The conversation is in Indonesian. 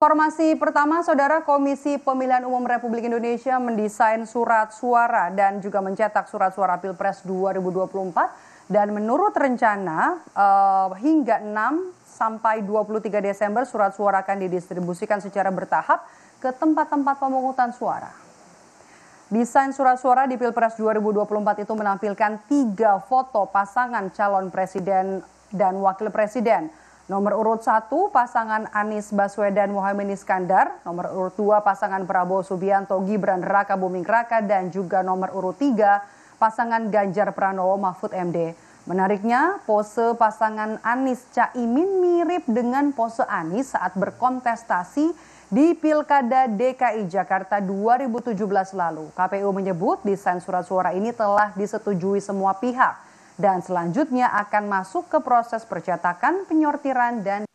Formasi pertama, Saudara Komisi Pemilihan Umum Republik Indonesia mendesain surat suara dan juga mencetak surat suara Pilpres 2024 dan menurut rencana eh, hingga 6 sampai 23 Desember surat suara akan didistribusikan secara bertahap ke tempat-tempat pemungutan suara. Desain surat suara di Pilpres 2024 itu menampilkan tiga foto pasangan calon presiden dan wakil presiden. Nomor urut 1 pasangan Anies Baswedan Mohaimin Iskandar, nomor urut 2 pasangan Prabowo Subianto Gibran Raka Buming Raka dan juga nomor urut 3 pasangan Ganjar Pranowo Mahfud MD. Menariknya, pose pasangan Anies Caimin mirip dengan pose Anies saat berkontestasi di Pilkada DKI Jakarta 2017 lalu. KPU menyebut desain surat suara ini telah disetujui semua pihak dan selanjutnya akan masuk ke proses percetakan penyortiran dan